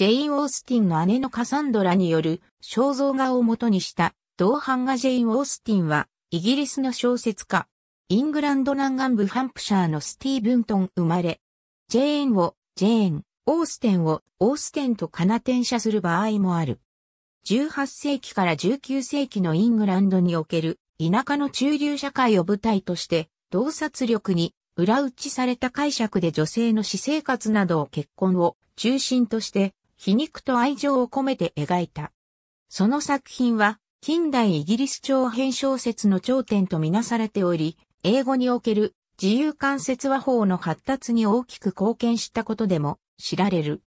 ジェイン・オースティンの姉のカサンドラによる肖像画を元にした同版画ジェイン・オースティンはイギリスの小説家。イングランド南岸部ハンプシャーのスティーブントン生まれ。ジェーンをジェーン、オーステンをオーステンとカナ転写する場合もある。18世紀から19世紀のイングランドにおける田舎の中流社会を舞台として洞察力に裏打ちされた解釈で女性の私生活などを結婚を中心として皮肉と愛情を込めて描いた。その作品は、近代イギリス長編小説の頂点とみなされており、英語における自由間接話法の発達に大きく貢献したことでも知られる。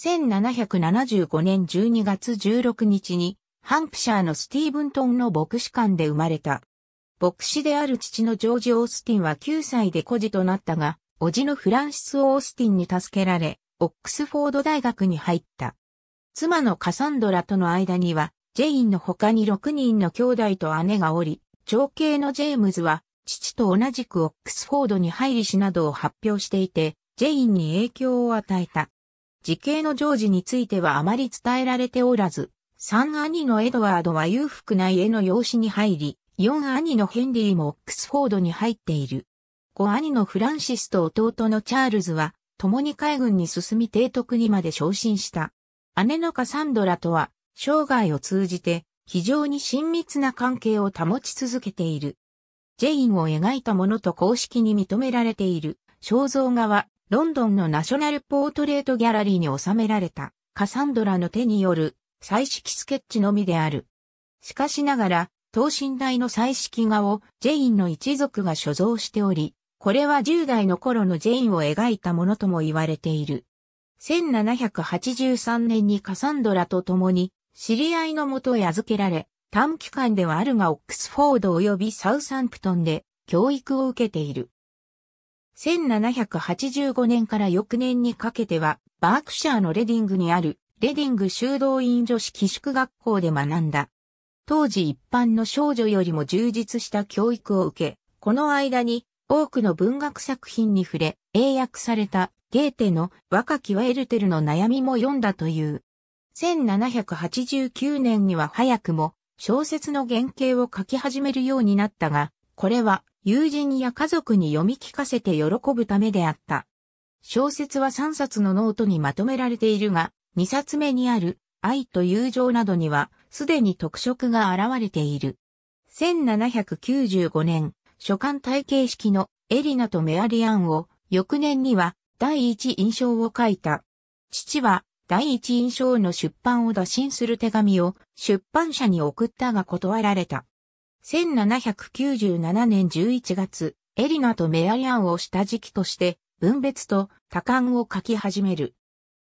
1775年12月16日に、ハンプシャーのスティーブントンの牧師館で生まれた。牧師である父のジョージ・オースティンは9歳で孤児となったが、叔父のフランシス・オースティンに助けられ、オックスフォード大学に入った。妻のカサンドラとの間には、ジェインの他に6人の兄弟と姉がおり、長兄のジェームズは、父と同じくオックスフォードに入りしなどを発表していて、ジェインに影響を与えた。時系のジョージについてはあまり伝えられておらず、3兄のエドワードは裕福な家の養子に入り、4兄のヘンリーもオックスフォードに入っている。5兄のフランシスと弟のチャールズは共に海軍に進み提督にまで昇進した。姉のカサンドラとは、生涯を通じて、非常に親密な関係を保ち続けている。ジェインを描いたものと公式に認められている肖像画は、ロンドンのナショナルポートレートギャラリーに収められたカサンドラの手による彩色スケッチのみである。しかしながら、等身大の彩色画をジェインの一族が所蔵しており、これは10代の頃のジェインを描いたものとも言われている。1783年にカサンドラと共に知り合いのもとへ預けられ、短期間ではあるがオックスフォード及びサウサンプトンで教育を受けている。1785年から翌年にかけては、バークシャーのレディングにあるレディング修道院女子寄宿学校で学んだ。当時一般の少女よりも充実した教育を受け、この間に多くの文学作品に触れ、英訳されたゲーテの若きはエルテルの悩みも読んだという。1789年には早くも小説の原型を書き始めるようになったが、これは友人や家族に読み聞かせて喜ぶためであった。小説は3冊のノートにまとめられているが、2冊目にある愛と友情などにはすでに特色が現れている。1795年、書簡体形式のエリナとメアリアンを、翌年には第一印象を書いた。父は第一印象の出版を打診する手紙を出版社に送ったが断られた。1797年11月、エリナとメアリアンを下敷きとして、分別と多感を書き始める。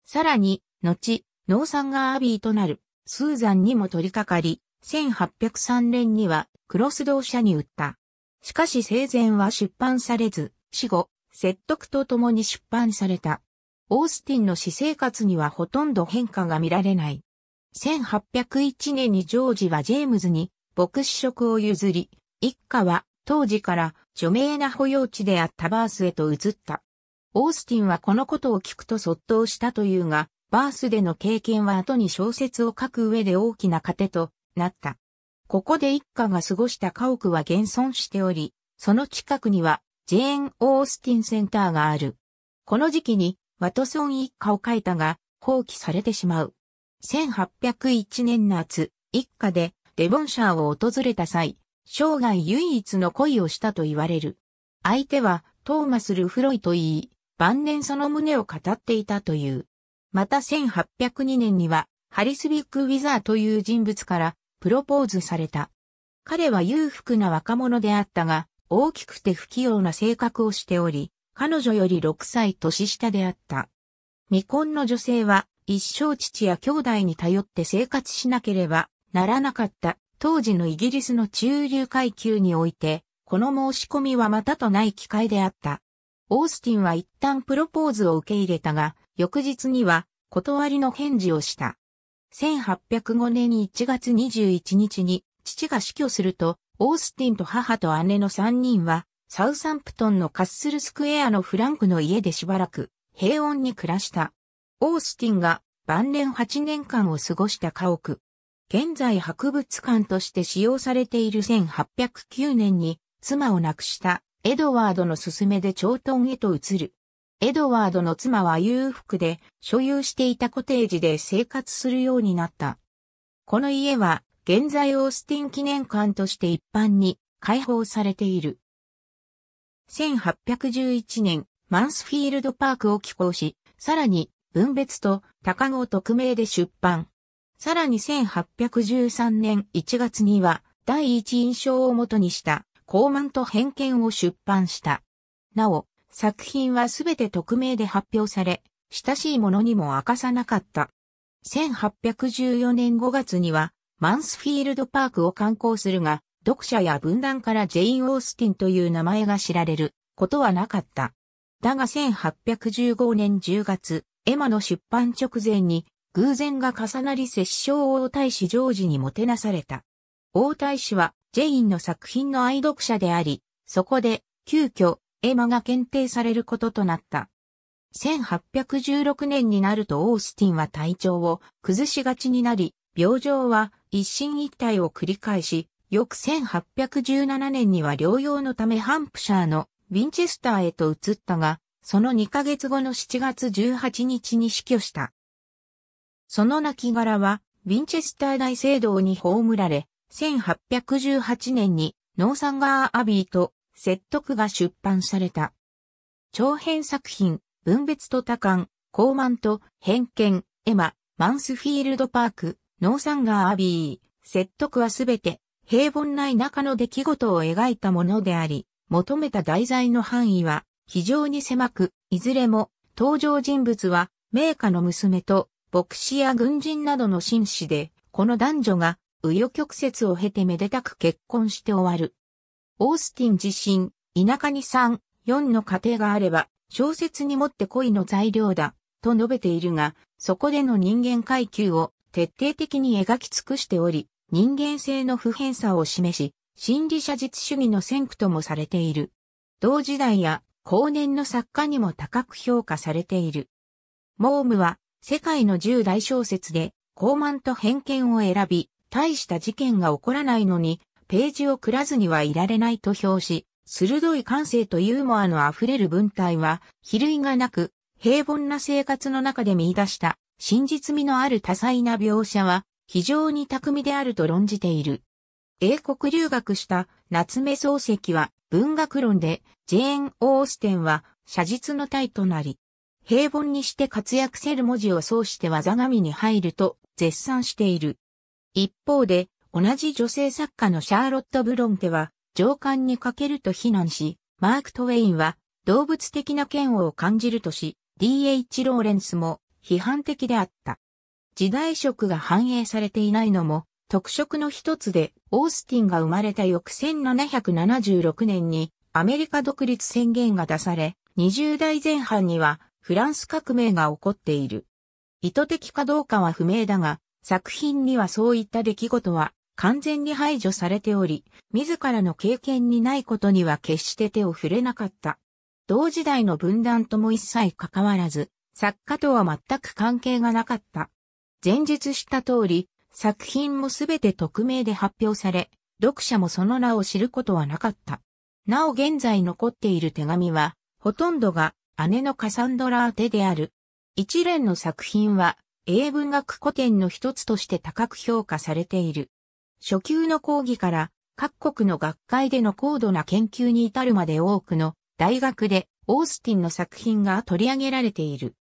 さらに、後、ノーサンガーアビーとなる、スーザンにも取り掛かり、1803年には、クロス同社に売った。しかし生前は出版されず、死後、説得とともに出版された。オースティンの私生活にはほとんど変化が見られない。1801年にジョージはジェームズに牧師職を譲り、一家は当時から著名な保養地であったバースへと移った。オースティンはこのことを聞くと卒倒したというが、バースでの経験は後に小説を書く上で大きな糧となった。ここで一家が過ごした家屋は現存しており、その近くにはジェーン・オースティンセンターがある。この時期にワトソン一家を書いたが、放棄されてしまう。1801年夏、一家でデボンシャーを訪れた際、生涯唯一の恋をしたと言われる。相手はトーマス・ルフロイと言い、晩年その胸を語っていたという。また1802年には、ハリスビック・ウィザーという人物からプロポーズされた。彼は裕福な若者であったが、大きくて不器用な性格をしており、彼女より6歳年下であった。未婚の女性は一生父や兄弟に頼って生活しなければならなかった当時のイギリスの中流階級において、この申し込みはまたとない機会であった。オースティンは一旦プロポーズを受け入れたが、翌日には断りの返事をした。1805年1月21日に父が死去すると、オースティンと母と姉の3人は、サウサンプトンのカッスルスクエアのフランクの家でしばらく平穏に暮らした。オースティンが晩年8年間を過ごした家屋。現在博物館として使用されている1809年に妻を亡くしたエドワードの勧めで長トンへと移る。エドワードの妻は裕福で所有していたコテージで生活するようになった。この家は現在オースティン記念館として一般に開放されている。1811年、マンスフィールドパークを寄港し、さらに分別と高号匿名で出版。さらに1813年1月には第一印象をもとにした高慢と偏見を出版した。なお、作品はすべて匿名で発表され、親しい者にも明かさなかった。1814年5月には、マンスフィールドパークを観光するが、読者や文壇からジェイン・オースティンという名前が知られることはなかった。だが1815年10月、エマの出版直前に、偶然が重なり摂政王太子ジョージにもてなされた。王太子は、ジェインの作品の愛読者であり、そこで、急遽、絵馬が検定されることとなった。1816年になるとオースティンは体調を崩しがちになり、病状は一進一退を繰り返し、翌1817年には療養のためハンプシャーのウィンチェスターへと移ったが、その2ヶ月後の7月18日に死去した。その亡骸は、ウィンチェスター大聖堂に葬られ、1818年にノーサンガーアビーと説得が出版された。長編作品、分別と多感、高慢と偏見、エマ、マンスフィールドパーク、ノーサンガーアビー、説得はすべて平凡な田舎の出来事を描いたものであり、求めた題材の範囲は非常に狭く、いずれも登場人物は名家の娘と牧師や軍人などの紳士で、この男女が紆余曲折を経てめでたく結婚して終わる。オースティン自身、田舎に3、4の家庭があれば、小説にもって恋の材料だ、と述べているが、そこでの人間階級を徹底的に描き尽くしており、人間性の不変さを示し、心理写実主義の先駆ともされている。同時代や後年の作家にも高く評価されている。モームは世界の10大小説で傲慢と偏見を選び、大した事件が起こらないのにページをくらずにはいられないと評し、鋭い感性とユーモアの溢れる文体は、比類がなく、平凡な生活の中で見出した真実味のある多彩な描写は非常に巧みであると論じている。英国留学した夏目漱石は文学論でジェーン・オーステンは写実の体となり、平凡にして活躍せる文字をそうして技神に入ると絶賛している。一方で同じ女性作家のシャーロット・ブロンテは、情感に欠けると非難し、マーク・トウェインは、動物的な嫌悪を感じるとし、D.H. ローレンスも批判的であった。時代色が反映されていないのも特色の一つで、オースティンが生まれた翌1776年にアメリカ独立宣言が出され、20代前半にはフランス革命が起こっている。意図的かどうかは不明だが、作品にはそういった出来事は完全に排除されており、自らの経験にないことには決して手を触れなかった。同時代の分断とも一切関わらず、作家とは全く関係がなかった。前述した通り、作品もすべて匿名で発表され、読者もその名を知ることはなかった。なお現在残っている手紙は、ほとんどが姉のカサンドラ宛てである。一連の作品は英文学古典の一つとして高く評価されている。初級の講義から各国の学会での高度な研究に至るまで多くの大学でオースティンの作品が取り上げられている。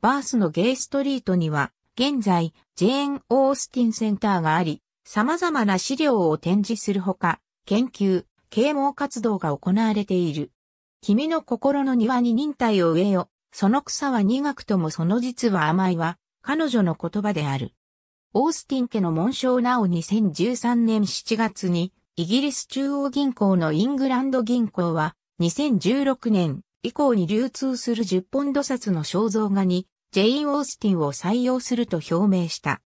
バースのゲイストリートには現在ジェーン・オースティンセンターがあり様々な資料を展示するほか研究、啓蒙活動が行われている。君の心の庭に忍耐を植えよ。その草は苦くともその実は甘いは彼女の言葉である。オースティン家の紋章なお2013年7月に、イギリス中央銀行のイングランド銀行は、2016年以降に流通する10ポンド札の肖像画に、ジェイン・オースティンを採用すると表明した。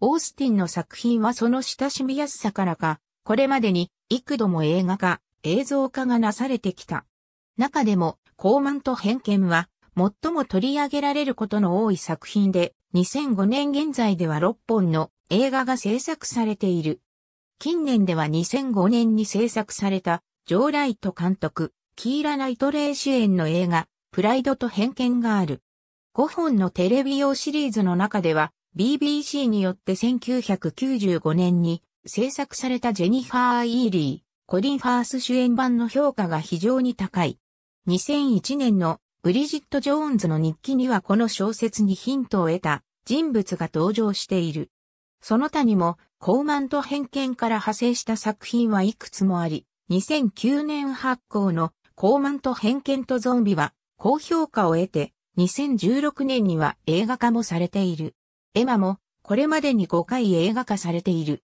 オースティンの作品はその親しみやすさからか、これまでに幾度も映画化、映像化がなされてきた。中でも、高慢と偏見は、最も取り上げられることの多い作品で、2005年現在では6本の映画が制作されている。近年では2005年に制作された、ジョー・ライト監督、キーラ・ナイトレイ主演の映画、プライドと偏見がある。5本のテレビ用シリーズの中では、BBC によって1995年に制作されたジェニファー・イーリー、コリン・ファース主演版の評価が非常に高い。2001年のブリジット・ジョーンズの日記にはこの小説にヒントを得た人物が登場している。その他にも、高慢と偏見から派生した作品はいくつもあり、2009年発行の高慢と偏見とゾンビは高評価を得て、2016年には映画化もされている。エマもこれまでに5回映画化されている。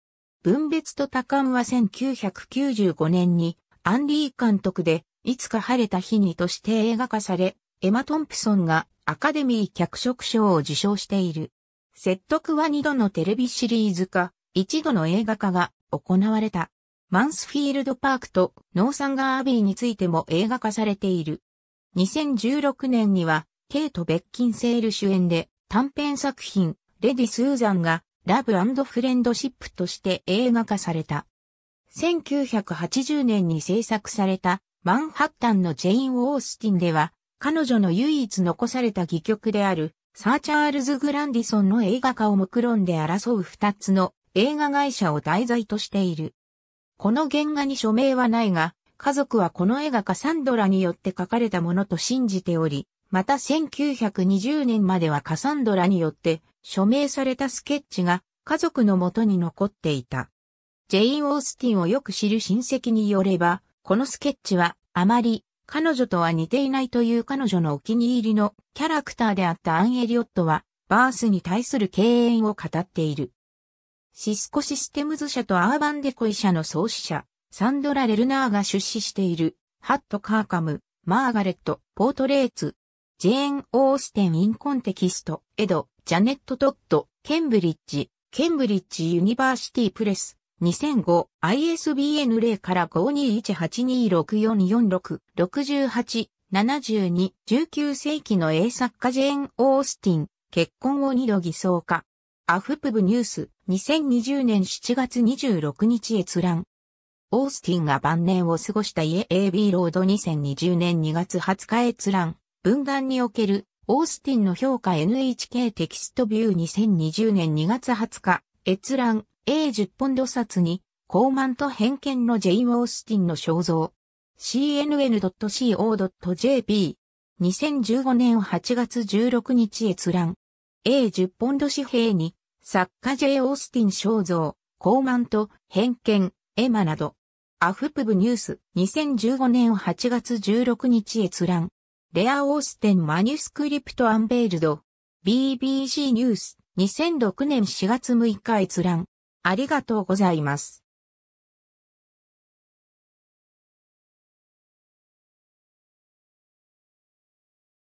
分別と多感は1995年にアンリー監督でいつか晴れた日にとして映画化され、エマ・トンプソンがアカデミー脚色賞を受賞している。説得は二度のテレビシリーズ化、一度の映画化が行われた。マンスフィールドパークとノーサンガーアビーについても映画化されている。2016年には、ケイト・ベッキンセール主演で短編作品、レディ・スーザンがラブフレンドシップとして映画化された。1980年に制作されたマンハッタンのジェイン・オースティンでは、彼女の唯一残された戯曲である、サー・チャールズ・グランディソンの映画化を目論んで争う二つの映画会社を題材としている。この原画に署名はないが、家族はこの絵画化サンドラによって書かれたものと信じており、また1920年まではカサンドラによって署名されたスケッチが家族のもとに残っていた。ジェイン・オースティンをよく知る親戚によれば、このスケッチはあまり彼女とは似ていないという彼女のお気に入りのキャラクターであったアン・エリオットはバースに対する敬遠を語っている。シスコシステムズ社とアーバンデコイ社の創始者、サンドラ・レルナーが出資している、ハット・カーカム、マーガレット、ポートレーツ、ジェーン・オーステン・インコンテキスト、エド、ジャネット・トット、ケンブリッジ、ケンブリッジ・ユニバーシティ・プレス、2005 ISBN 0から5 2 1 8 2 6 4 4 6 6 8 7 2 19世紀の英作家ジェーン・オースティン、結婚を二度偽装化。アフプブニュース、2020年7月26日閲覧。オースティンが晩年を過ごした家 AB ロード2020年2月20日閲覧。文壇における、オースティンの評価 NHK テキストビュー2020年2月20日、閲覧。A10 ポンド札に、高慢と偏見のジェイン・オースティンの肖像。cnn.co.jp。2015年8月16日閲覧。A10 ポンド紙幣に、作家 J. オースティン肖像、高慢と偏見、エマなど。アフプブニュース2015年8月16日閲覧。レア・オーステン・マニュスクリプト・アンベールド。BBC ニュース2006年4月6日閲覧。ありがとうございます。